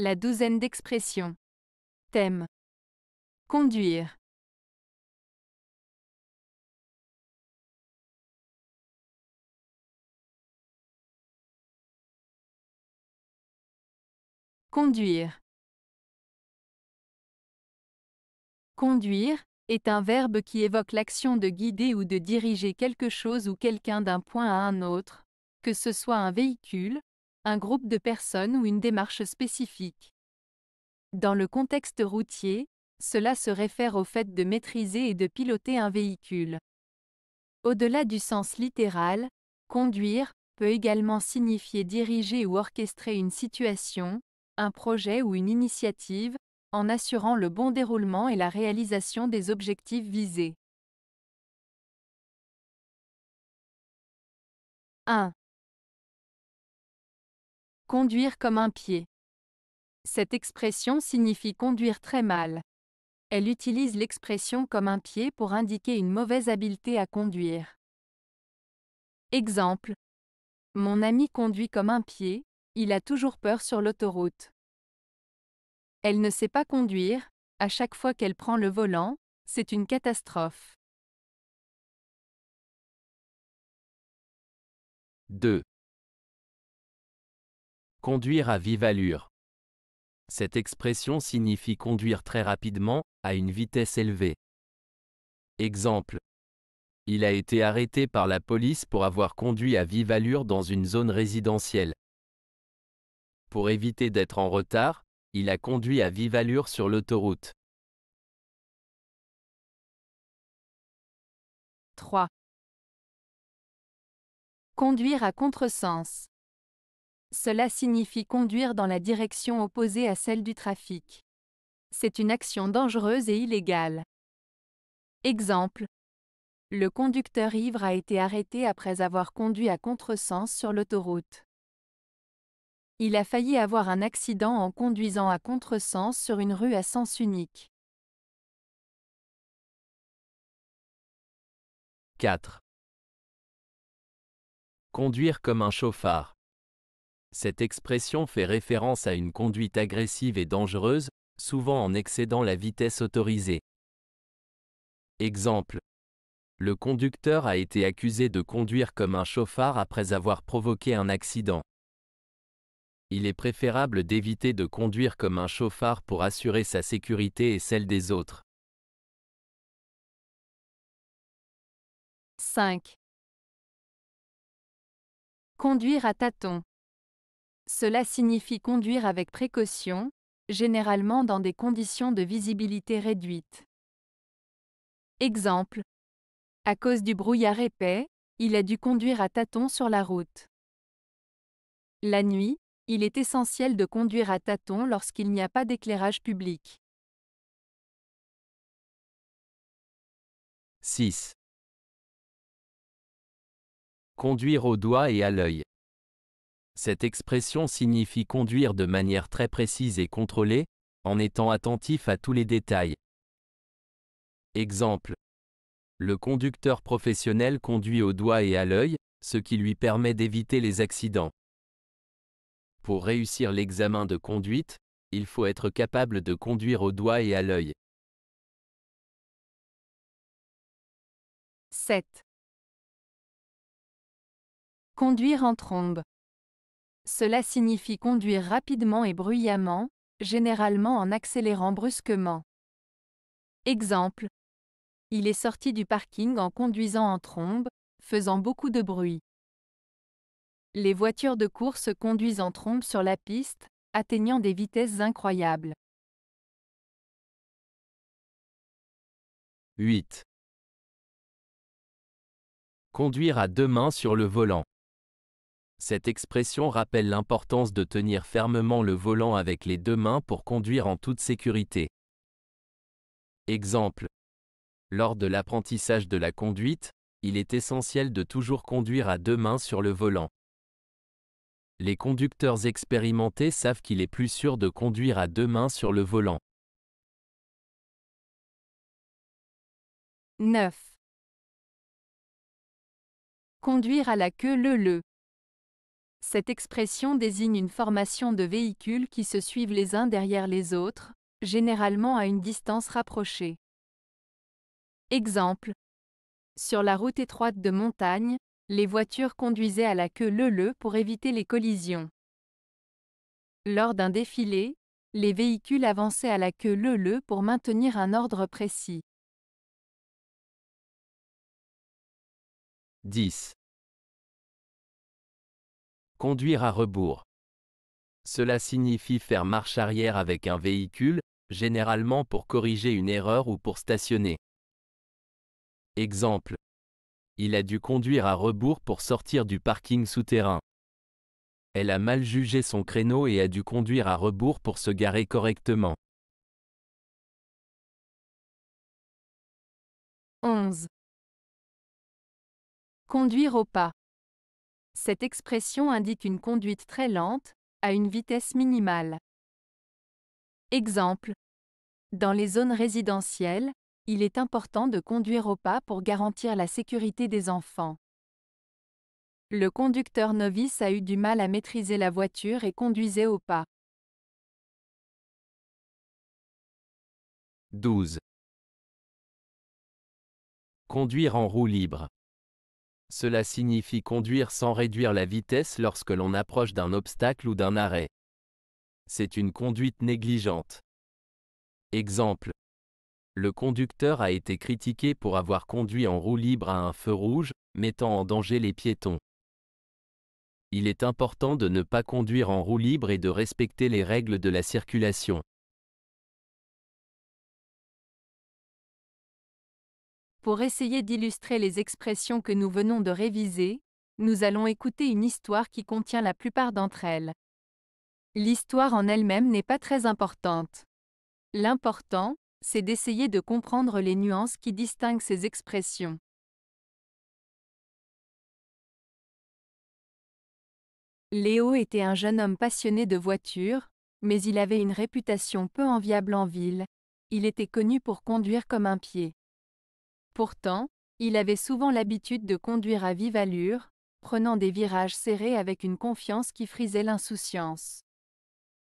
La douzaine d'expressions. Thème. Conduire. Conduire. Conduire est un verbe qui évoque l'action de guider ou de diriger quelque chose ou quelqu'un d'un point à un autre, que ce soit un véhicule, un groupe de personnes ou une démarche spécifique. Dans le contexte routier, cela se réfère au fait de maîtriser et de piloter un véhicule. Au-delà du sens littéral, conduire peut également signifier diriger ou orchestrer une situation, un projet ou une initiative, en assurant le bon déroulement et la réalisation des objectifs visés. 1. Conduire comme un pied. Cette expression signifie conduire très mal. Elle utilise l'expression comme un pied pour indiquer une mauvaise habileté à conduire. Exemple. Mon ami conduit comme un pied, il a toujours peur sur l'autoroute. Elle ne sait pas conduire, à chaque fois qu'elle prend le volant, c'est une catastrophe. 2. Conduire à vive allure. Cette expression signifie conduire très rapidement, à une vitesse élevée. Exemple. Il a été arrêté par la police pour avoir conduit à vive allure dans une zone résidentielle. Pour éviter d'être en retard, il a conduit à vive allure sur l'autoroute. 3. Conduire à contresens. Cela signifie conduire dans la direction opposée à celle du trafic. C'est une action dangereuse et illégale. Exemple. Le conducteur ivre a été arrêté après avoir conduit à contresens sur l'autoroute. Il a failli avoir un accident en conduisant à contresens sur une rue à sens unique. 4. Conduire comme un chauffard. Cette expression fait référence à une conduite agressive et dangereuse, souvent en excédant la vitesse autorisée. Exemple. Le conducteur a été accusé de conduire comme un chauffard après avoir provoqué un accident. Il est préférable d'éviter de conduire comme un chauffard pour assurer sa sécurité et celle des autres. 5. Conduire à tâtons. Cela signifie conduire avec précaution, généralement dans des conditions de visibilité réduite. Exemple. À cause du brouillard épais, il a dû conduire à tâtons sur la route. La nuit, il est essentiel de conduire à tâtons lorsqu'il n'y a pas d'éclairage public. 6. Conduire au doigt et à l'œil. Cette expression signifie conduire de manière très précise et contrôlée, en étant attentif à tous les détails. Exemple. Le conducteur professionnel conduit au doigt et à l'œil, ce qui lui permet d'éviter les accidents. Pour réussir l'examen de conduite, il faut être capable de conduire au doigt et à l'œil. 7. Conduire en trombe. Cela signifie conduire rapidement et bruyamment, généralement en accélérant brusquement. Exemple. Il est sorti du parking en conduisant en trombe, faisant beaucoup de bruit. Les voitures de course conduisent en trombe sur la piste, atteignant des vitesses incroyables. 8. Conduire à deux mains sur le volant. Cette expression rappelle l'importance de tenir fermement le volant avec les deux mains pour conduire en toute sécurité. Exemple. Lors de l'apprentissage de la conduite, il est essentiel de toujours conduire à deux mains sur le volant. Les conducteurs expérimentés savent qu'il est plus sûr de conduire à deux mains sur le volant. 9. Conduire à la queue le le. Cette expression désigne une formation de véhicules qui se suivent les uns derrière les autres, généralement à une distance rapprochée. Exemple. Sur la route étroite de montagne, les voitures conduisaient à la queue leu-leu pour éviter les collisions. Lors d'un défilé, les véhicules avançaient à la queue leu-leu pour maintenir un ordre précis. 10. Conduire à rebours. Cela signifie faire marche arrière avec un véhicule, généralement pour corriger une erreur ou pour stationner. Exemple. Il a dû conduire à rebours pour sortir du parking souterrain. Elle a mal jugé son créneau et a dû conduire à rebours pour se garer correctement. 11. Conduire au pas. Cette expression indique une conduite très lente, à une vitesse minimale. Exemple. Dans les zones résidentielles, il est important de conduire au pas pour garantir la sécurité des enfants. Le conducteur novice a eu du mal à maîtriser la voiture et conduisait au pas. 12. Conduire en roue libre. Cela signifie conduire sans réduire la vitesse lorsque l'on approche d'un obstacle ou d'un arrêt. C'est une conduite négligente. Exemple. Le conducteur a été critiqué pour avoir conduit en roue libre à un feu rouge, mettant en danger les piétons. Il est important de ne pas conduire en roue libre et de respecter les règles de la circulation. Pour essayer d'illustrer les expressions que nous venons de réviser, nous allons écouter une histoire qui contient la plupart d'entre elles. L'histoire en elle-même n'est pas très importante. L'important, c'est d'essayer de comprendre les nuances qui distinguent ces expressions. Léo était un jeune homme passionné de voitures, mais il avait une réputation peu enviable en ville. Il était connu pour conduire comme un pied. Pourtant, il avait souvent l'habitude de conduire à vive allure, prenant des virages serrés avec une confiance qui frisait l'insouciance.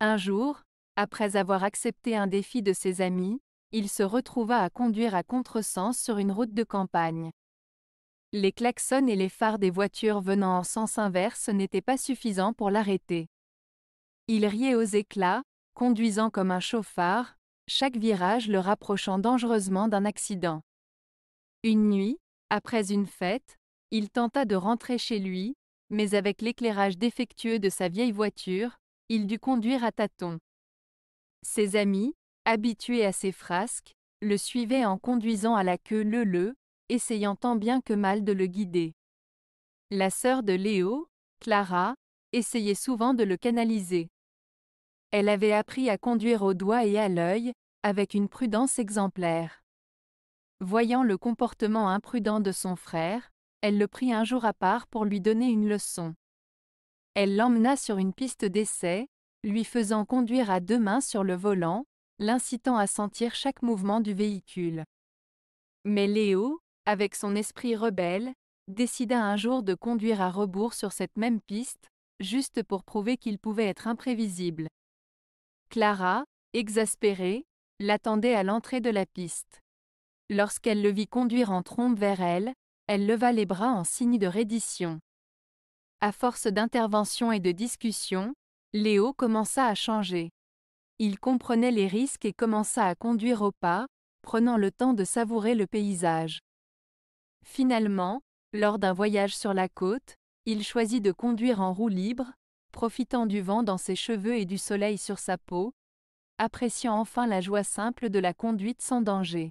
Un jour, après avoir accepté un défi de ses amis, il se retrouva à conduire à contresens sur une route de campagne. Les klaxons et les phares des voitures venant en sens inverse n'étaient pas suffisants pour l'arrêter. Il riait aux éclats, conduisant comme un chauffard, chaque virage le rapprochant dangereusement d'un accident. Une nuit, après une fête, il tenta de rentrer chez lui, mais avec l'éclairage défectueux de sa vieille voiture, il dut conduire à tâtons. Ses amis, habitués à ses frasques, le suivaient en conduisant à la queue le le, essayant tant bien que mal de le guider. La sœur de Léo, Clara, essayait souvent de le canaliser. Elle avait appris à conduire au doigt et à l'œil, avec une prudence exemplaire. Voyant le comportement imprudent de son frère, elle le prit un jour à part pour lui donner une leçon. Elle l'emmena sur une piste d'essai, lui faisant conduire à deux mains sur le volant, l'incitant à sentir chaque mouvement du véhicule. Mais Léo, avec son esprit rebelle, décida un jour de conduire à rebours sur cette même piste, juste pour prouver qu'il pouvait être imprévisible. Clara, exaspérée, l'attendait à l'entrée de la piste. Lorsqu'elle le vit conduire en trombe vers elle, elle leva les bras en signe de reddition. À force d'intervention et de discussion, Léo commença à changer. Il comprenait les risques et commença à conduire au pas, prenant le temps de savourer le paysage. Finalement, lors d'un voyage sur la côte, il choisit de conduire en roue libre, profitant du vent dans ses cheveux et du soleil sur sa peau, appréciant enfin la joie simple de la conduite sans danger.